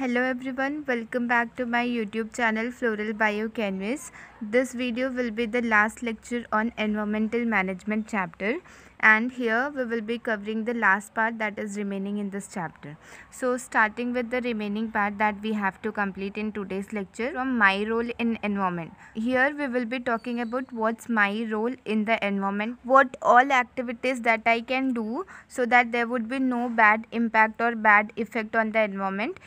hello everyone welcome back to my youtube channel floral bio canvas this video will be the last lecture on environmental management chapter and here we will be covering the last part that is remaining in this chapter so starting with the remaining part that we have to complete in today's lecture from my role in environment here we will be talking about what's my role in the environment what all activities that i can do so that there would be no bad impact or bad effect on the environment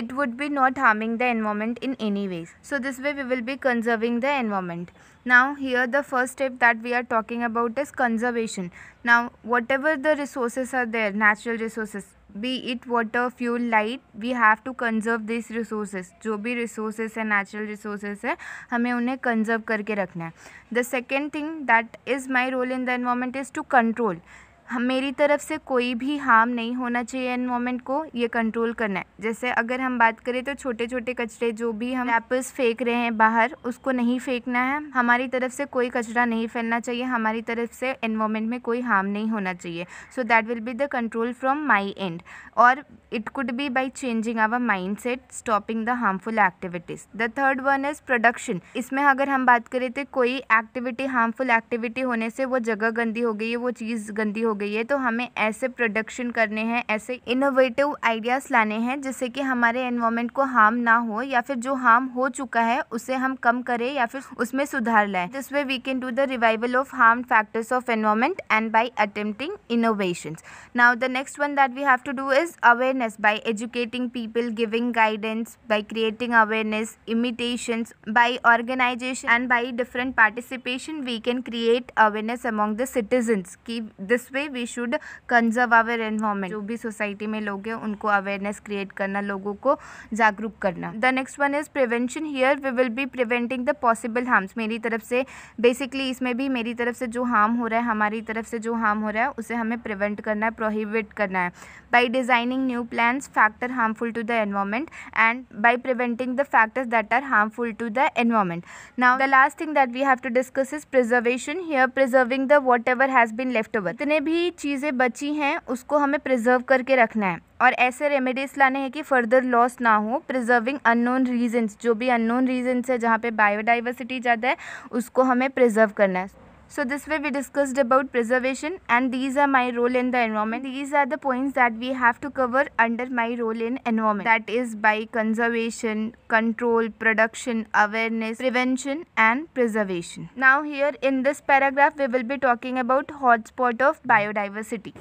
it would be not harming the environment in any ways so this way we will be conserving the environment now here the first step that we are talking about is conservation now whatever the resources are there natural resources be it water fuel light we have to conserve these resources जो भी resources है natural resources है हमें उन्हें conserve करके रखना है the second thing that is my role in the environment is to control हम मेरी तरफ से कोई भी हार्म नहीं होना चाहिए इन्वामेंट को ये कंट्रोल करना है जैसे अगर हम बात करें तो छोटे छोटे कचरे जो भी हम एप्पल्स फेंक रहे हैं बाहर उसको नहीं फेंकना है हमारी तरफ से कोई कचरा नहीं फैलना चाहिए हमारी तरफ से इन्वामेंट में कोई हार्म नहीं होना चाहिए so that will be the control from my end और it could be by changing our mind set stopping the harmful activities the third one is production इसमें अगर हम बात करें तो कोई एक्टिविटी हार्मफुल एक्टिविटी होने से वो जगह गंदी हो गई है वो चीज़ गंदी हो गई गई है तो हमें ऐसे प्रोडक्शन करने हैं ऐसे इनोवेटिव आइडियाज लाने हैं जिससे कि हमारे एनवायरमेंट को हार्म ना हो या फिर जो हार्म हो चुका है उसे हम कम करें या फिर उसमें सुधार लाएं this way we can do the revival of harm factors of environment and by attempting innovation now the next one that we have to do is awareness by educating people giving guidance by creating awareness imitation by organisation and by different participation we can create awareness among the citizens की this way we should conserve our environment जो भी society में लोग हैं उनको awareness create करना लोगों को जागरूक करना the next one is prevention here we will be preventing the possible harms मेरी तरफ से बेसिकली इसमें भी मेरी तरफ से जो हार्म हो रहा है हमारी तरफ से जो हार्म हो रहा है उसे हमें प्रिवेंट करना है प्रोहिबिट करना है by designing new plan factor harmful to the environment and by preventing the factors that are harmful to the environment. Now the last thing that we have to discuss is preservation here preserving the whatever has been left over. जितने भी भी चीज़ें बची हैं उसको हमें preserve करके रखना है और ऐसे रेमेडीज़ लाने हैं कि फर्दर लॉस ना हो प्रिजर्विंग अननोन रीजन्स जो भी अननोन रीजन्स है जहाँ पे बायोडाइवर्सिटी ज़्यादा है उसको हमें प्रिजर्व करना है So this way we discussed about preservation and these are my role in the environment. These are the points that we have to cover under my role in environment. That is by conservation, control, production, awareness, prevention and preservation. Now here in this paragraph we will be talking about hotspot of biodiversity.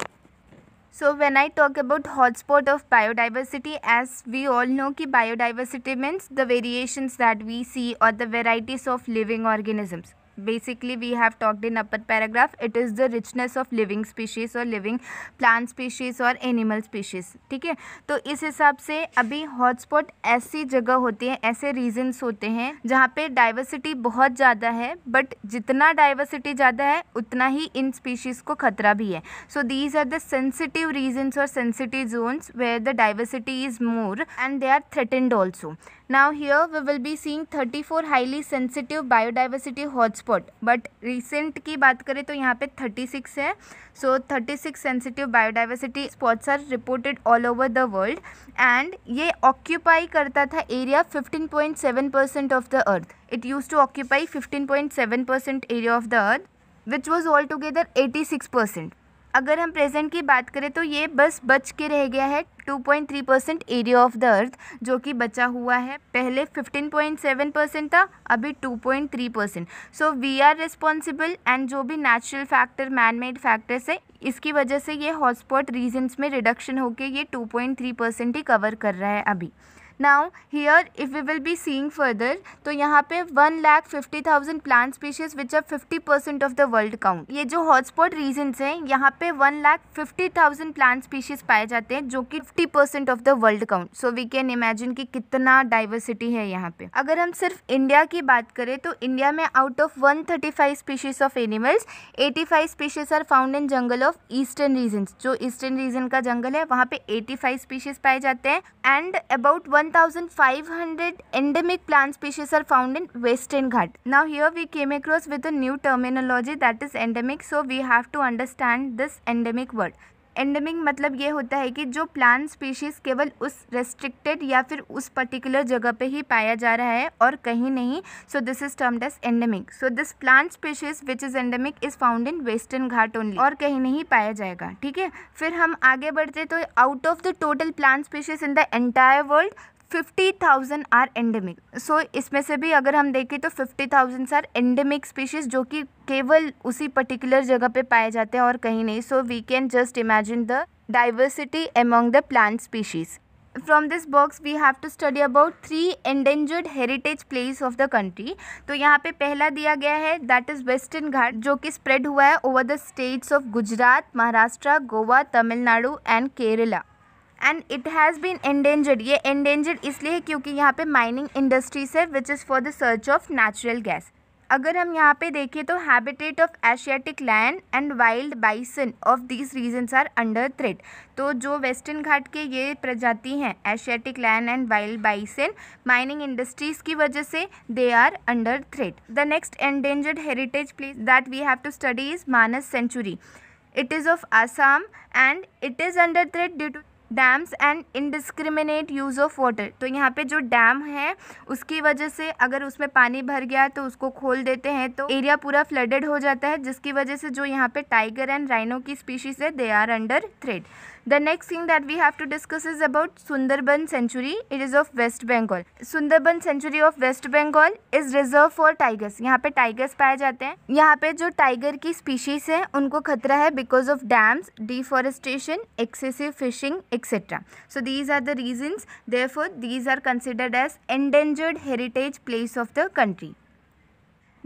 So when I talk about hotspot of biodiversity, as we all know, कि biodiversity means the variations that we see or the varieties of living organisms. basically we have talked in upper paragraph it is the richness of living species or living plant species or animal species ठीक है तो इस हिसाब से अभी hotspot ऐसी जगह होती है ऐसे रीजन्स होते हैं जहाँ पे डाइवर्सिटी बहुत ज़्यादा है बट जितना डाइवर्सिटी ज़्यादा है उतना ही इन स्पीशीज़ को खतरा भी है so these are the sensitive reasons और sensitive zones where the diversity is more and they are threatened also Now here we will be seeing 34 highly sensitive biodiversity hotspot. But recent की बात करें तो यहाँ पे 36 है. So 36 sensitive biodiversity spots are reported all over the world. And ये occupy करता था area 15.7 percent of the earth. It used to occupy 15.7 percent area of the earth, which was altogether 86 percent. अगर हम प्रेजेंट की बात करें तो ये बस बच के रह गया है 2.3 percent area of the earth जो कि बचा हुआ है पहले 15.7 परसेंट था अभी 2.3 percent so we are responsible and जो भी natural factor man made factors है इसकी वजह से ये हॉटस्पॉट रीजन्स में रिडक्शन होकर ये 2.3 परसेंट ही कवर कर रहा है अभी now here if we will be seeing further तो यहाँ पे one lakh fifty thousand plant species which are fifty percent of the world count ये जो हॉटस्पॉट रीजन्स हैं यहाँ पे one lakh fifty thousand plant species पाए जाते हैं जो कि fifty percent of the world count so we can imagine कि कितना डाइवर्सिटी है यहाँ पे अगर हम सिर्फ इंडिया की बात करें तो इंडिया में out of one thirty five species of animals eighty five species are found in jungle of eastern region जो ईस्टर्न रीजन का जंगल है वहाँ पे एटी फाइव स्पीशीज पाए जाते हैं and about one 1,500 endemic plant species are found in Western Ghat. Now here we came across with a new terminology that is endemic. So we have to understand this endemic word. Endemic मतलब ये होता है कि जो plant species केवल उस restricted या फिर उस पर्टिकुलर जगह पे ही पाया जा रहा है और कहीं नहीं so this is termed as endemic so this plant species which is endemic is found in western Ghat only और कहीं नहीं पाया जाएगा ठीक है फिर हम आगे बढ़ते तो out of the total plant species in the entire world fifty thousand are endemic so इसमें से भी अगर हम देखें तो fifty thousand are endemic species जो कि केवल उसी पर्टिकुलर जगह पे पाए जाते हैं और कहीं नहीं so we can just imagine the diversity among the plant species from this box we have to study about three endangered heritage place of the country तो यहाँ पे पहला दिया गया है दैट इज वेस्टर्न घाट जो कि स्प्रेड हुआ है over the states of Gujarat Maharashtra Goa Tamil Nadu and Kerala and it has been endangered ये एंडेंजर्ड इसलिए क्योंकि यहाँ पे माइनिंग इंडस्ट्रीज है which is for the search of natural gas अगर हम यहाँ पे देखें तो habitat of Asiatic land and wild bison of these regions are under threat तो जो वेस्टर्न घाट के ये प्रजाति हैं Asiatic land and wild bison mining industries की वजह से they are under threat the next endangered heritage place that we have to study is Manas sanctuary it is of Assam and it is under threat due to dams and indiscriminate use of water तो यहाँ पे जो dam है उसकी वजह से अगर उसमें पानी भर गया तो उसको खोल देते हैं तो एरिया पूरा फ्लडेड हो जाता है जिसकी वजह से जो यहाँ पे टाइगर एंड राइनो की स्पीशीज़ है they are under threat the next thing that we have to discuss is about Sundarban sanctuary it is of West Bengal Sundarban sanctuary of West Bengal is reserve for tigers यहाँ पे टाइगर्स पाए जाते हैं यहाँ पे जो टाइगर की स्पीशीज है उनको खतरा है because of dams deforestation excessive fishing etc. So these are the reasons therefore these are considered as endangered heritage place of the country.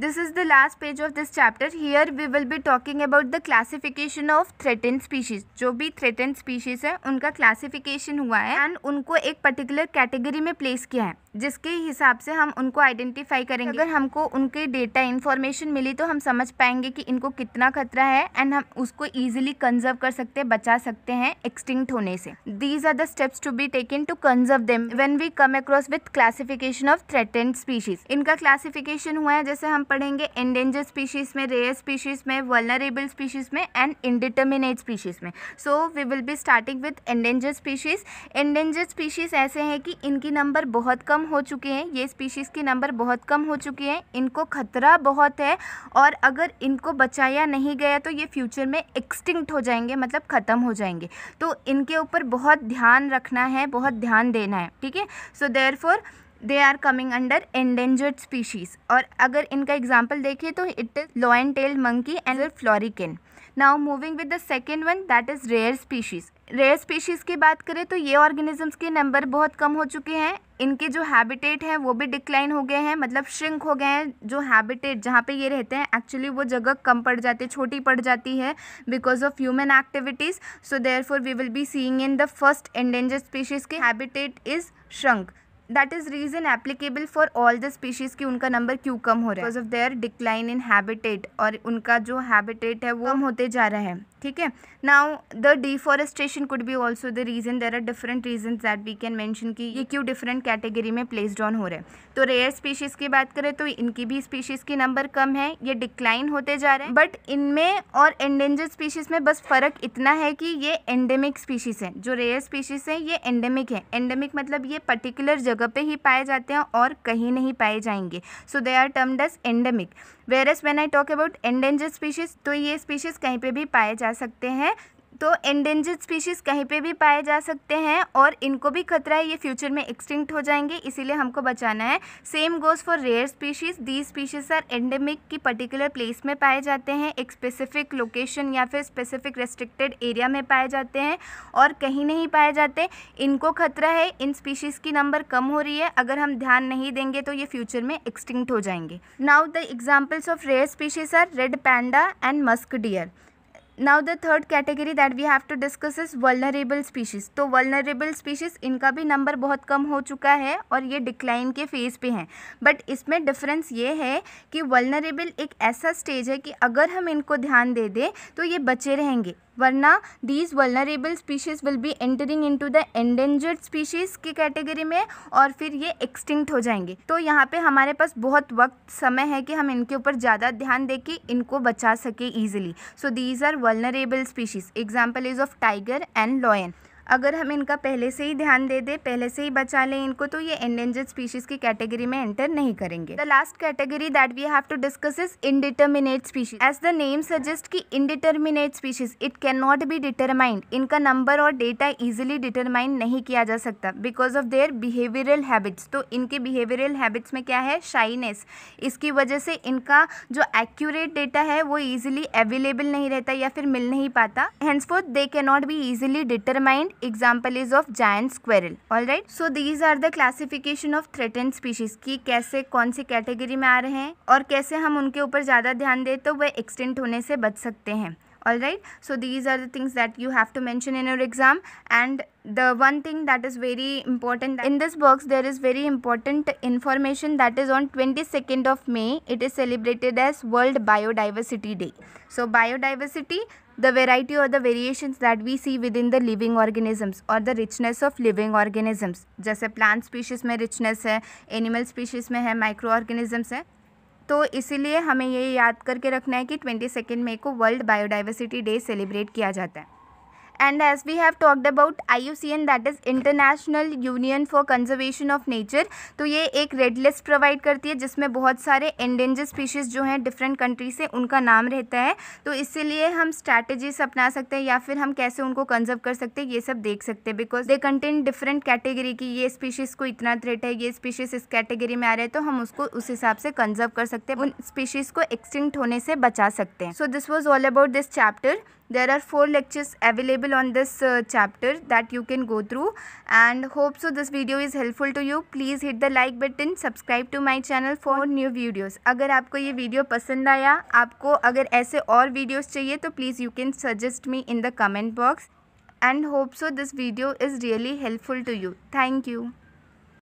This is the last page of this chapter. Here we will be talking about the classification of threatened species. जो भी threatened species है उनका classification हुआ है and उनको एक particular category में place किया है जिसके हिसाब से हम उनको आइडेंटिफाई करेंगे अगर हमको उनके डेटा इन्फॉर्मेशन मिली तो हम समझ पाएंगे कि इनको कितना खतरा है एंड हम उसको ईजिली कंजर्व कर सकते हैं बचा सकते हैं एक्सटिंक्ट होने से these are the steps to be taken to conserve them when we come across with classification of threatened species इनका क्लासिफिकेशन हुआ है जैसे हम पढ़ेंगे एंडेंजर स्पीशीज में रेयर स्पीशीज में वर्नरेबल स्पीशीज में एंड इंडिटर्मिनेट स्पीशीज में so we will be starting with endanger species endanger species ऐसे हैं कि इनकी नंबर बहुत कम हो चुके हैं ये स्पीशीज़ के नंबर बहुत कम हो चुके हैं इनको खतरा बहुत है और अगर इनको बचाया नहीं गया तो ये फ्यूचर में एक्सटिंक्ट हो जाएंगे मतलब ख़त्म हो जाएंगे तो इनके ऊपर बहुत ध्यान रखना है बहुत ध्यान देना है ठीक है so therefore they are coming under endangered species और अगर इनका एग्जाम्पल देखें तो it is lion tailed tail monkey and florican now moving with the second one that is rare species rare species की बात करें तो ये ऑर्गेनिजम्स के नंबर बहुत कम हो चुके हैं इनके जो हैबिटेट हैं वो भी डिक्लाइन हो गए हैं मतलब श्रिंक हो गए हैं जो हैबिटेट जहाँ पे ये रहते हैं एक्चुअली वो जगह कम पड़ जाती है छोटी पड़ जाती है because of human activities so therefore we will be seeing in the first endanger species के habitat is shrunk that is reason applicable for all the species की उनका नंबर क्यों कम हो रहा है because of their decline in habitat और उनका जो हैबिटेट है वो कम होते जा रहा है ठीक है now the deforestation could be also the reason there are different reason that we can mention की ये क्यों डिफरेंट कैटेगरी में प्लेसड ऑन हो रहे हैं तो रेयर स्पीशीज़ की बात करें तो इनकी भी स्पीशीज़ के नंबर कम है ये डिक्लाइन होते जा रहे हैं बट इनमें और एंडेंजर स्पीशीज़ में बस फ़र्क इतना है कि ये एंडेमिक स्पीशीज़ हैं जो रेयर स्पीशीज़ हैं ये एंडेमिक है एंडेमिक मतलब ये पर्टिकुलर जगह जगह पे ही पाए जाते हैं और कहीं नहीं पाए जाएंगे so they are termed as endemic whereas when I talk about endanger species तो ये स्पीशीज़ कहीं पे भी पाए जा सकते हैं तो एंडेंजर्ड स्पीशीज़ कहीं पे भी पाए जा सकते हैं और इनको भी खतरा है ये फ्यूचर में एक्सटिंक्ट हो जाएंगे इसीलिए हमको बचाना है same goes for rare species the species are endemic की पर्टिकुलर प्लेस में पाए जाते हैं एक स्पेसिफिक लोकेशन या फिर स्पेसिफिक रेस्ट्रिक्टेड एरिया में पाए जाते हैं और कहीं नहीं पाए जाते इनको खतरा है इन स्पीशीज़ की नंबर कम हो रही है अगर हम ध्यान नहीं देंगे तो ये फ्यूचर में एक्सटिंक्ट हो जाएंगे now the examples of rare species are red panda and musk deer now the third category that we have to discuss is vulnerable species तो वल्नरेबल स्पीशीज़ इनका भी नंबर बहुत कम हो चुका है और ये डिक्लाइन के फेज़ पे हैं बट इसमें डिफरेंस ये है कि वलनरेबल एक ऐसा स्टेज है कि अगर हम इनको ध्यान दे दें तो ये बचे रहेंगे वरना these vulnerable species will be entering into the endangered species की कैटेगरी में और फिर ये एक्सटिंक्ट हो जाएंगे तो यहाँ पे हमारे पास बहुत वक्त समय है कि हम इनके ऊपर ज़्यादा ध्यान दे के इनको बचा सके easily so these are vulnerable species example is of tiger and lion अगर हम इनका पहले से ही ध्यान दे दें पहले से ही बचा लें इनको तो ये एंडेंजर्ड स्पीशीज़ की कैटेगरी में एंटर नहीं करेंगे the last category that we have to discuss is indeterminate species as the name suggest कि indeterminate species it can not be determined इनका नंबर और डेटा इजिली डिटरमाइन नहीं किया जा सकता because of their behavioural habits तो इनके behavioural habits में क्या है शाइनेस इसकी वजह से इनका जो एक्यूरेट डेटा है वो ईजिली अवेलेबल नहीं रहता या फिर मिल नहीं पाता henceforth they can not be easily determined example is of giant squirrel all right so these are the classification of threaten species की कैसे कौन सी कैटेगरी में आ रहे हैं और कैसे हम उनके ऊपर ज़्यादा ध्यान दें तो वह एक्सटेंट होने से बच सकते हैं all right so these are the things that you have to mention in your exam and the one thing that is very important in this box there is very important information that is on 22nd of may it is celebrated as world biodiversity day so biodiversity the variety or the variations that we see within the living organisms or the richness of living organisms जैसे plant species में richness hai animal species में है microorganisms hai तो इसीलिए हमें ये याद करके रखना है कि ट्वेंटी सेकेंड मई को वर्ल्ड बायोडाइवर्सिटी डे सेलिब्रेट किया जाता है and as we have talked about IUCN that is International Union for Conservation of Nature तो ये एक रेड लिस्ट प्रोवाइड करती है जिसमें बहुत सारे एंडेंजर स्पीशीज़ जो हैं डिफरेंट कंट्री से उनका नाम रहता है तो इसीलिए हम स्ट्रैटेजीज अपना सकते हैं या फिर हम कैसे उनको कंजर्व कर सकते हैं ये सब देख सकते हैं because they contain different category की ये स्पीशीज़ को इतना थ्रेट है ये स्पीशीज़ इस कैटेगरी में आ रहे हैं तो हम उसको उस हिसाब से कंजर्व कर सकते हैं उन स्पीशीज़ को एक्सटिंक्ट होने से बचा सकते हैं so this was all about this chapter there are four lectures available on this uh, chapter that you can go through and hope so this video is helpful to you please hit the like button subscribe to my channel for new videos agar aapko ye video pasand aaya aapko agar aise aur videos chahiye to please you can suggest me in the comment box and hope so this video is really helpful to you thank you